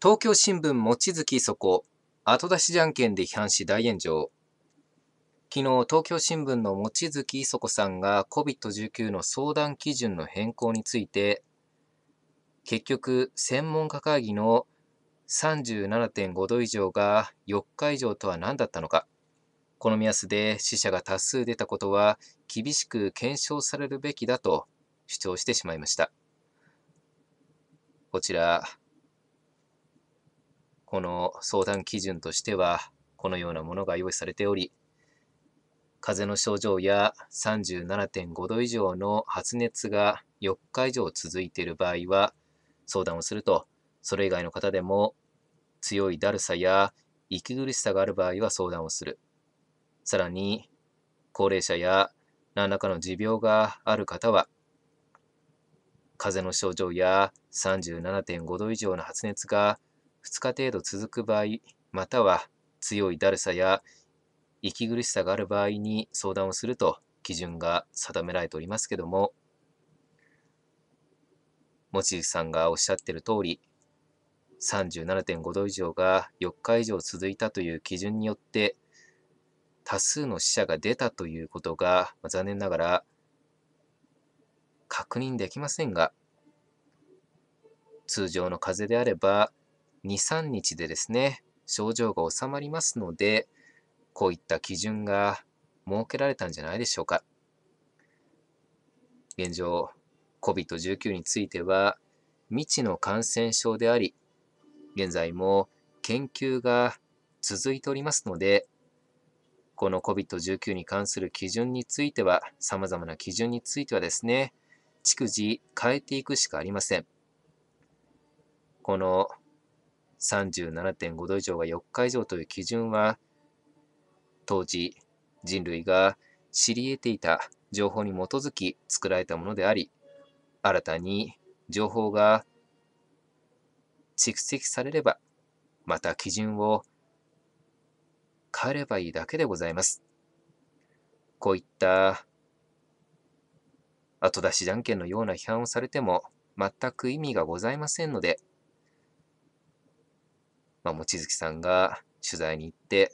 東京新聞望月そこ後出しじゃんけんで批判し大炎上昨日東京新聞の望月そこさんが COVID-19 の相談基準の変更について結局専門家会議の37.5度以上が4日以上とは何だったのかこの目安で死者が多数出たことは厳しく検証されるべきだと主張してしまいました。こちら、この相談基準としては、このようなものが用意されており、風邪の症状や37.5度以上の発熱が4日以上続いている場合は、相談をすると、それ以外の方でも強いだるさや息苦しさがある場合は相談をする。さらに、高齢者や何らかの持病がある方は、風邪の症状や37.5度以上の発熱が2日程度続く場合、または強いだるさや息苦しさがある場合に相談をすると基準が定められておりますけども、望月さんがおっしゃっている通り、37.5度以上が4日以上続いたという基準によって、多数の死者が出たということが、残念ながら確認できませんが、通常の風であれば、2、3日でですね、症状が治まりますので、こういった基準が設けられたんじゃないでしょうか。現状、COVID-19 については未知の感染症であり、現在も研究が続いておりますので、この COVID-19 に関する基準については、様々な基準についてはですね、逐次変えていくしかありません。この37.5度以上が4日以上という基準は、当時人類が知り得ていた情報に基づき作られたものであり、新たに情報が蓄積されれば、また基準を変えればいいだけでございます。こういった後出しじゃんけんのような批判をされても全く意味がございませんので、まあ、望月さんが取材に行って、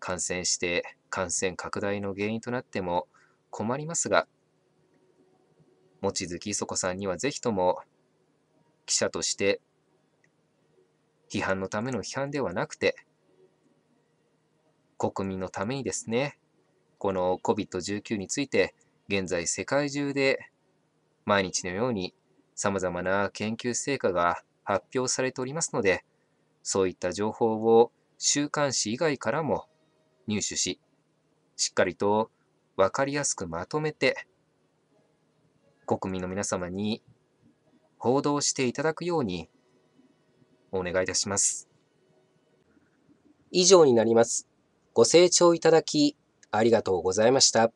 感染して感染拡大の原因となっても困りますが、望月磯子さんにはぜひとも記者として批判のための批判ではなくて、国民のためにですね、この COVID-19 について現在世界中で毎日のように様々な研究成果が発表されておりますので、そういった情報を週刊誌以外からも入手し、しっかりとわかりやすくまとめて、国民の皆様に報道していただくようにお願いいたします。以上になります。ご清聴いただきありがとうございました。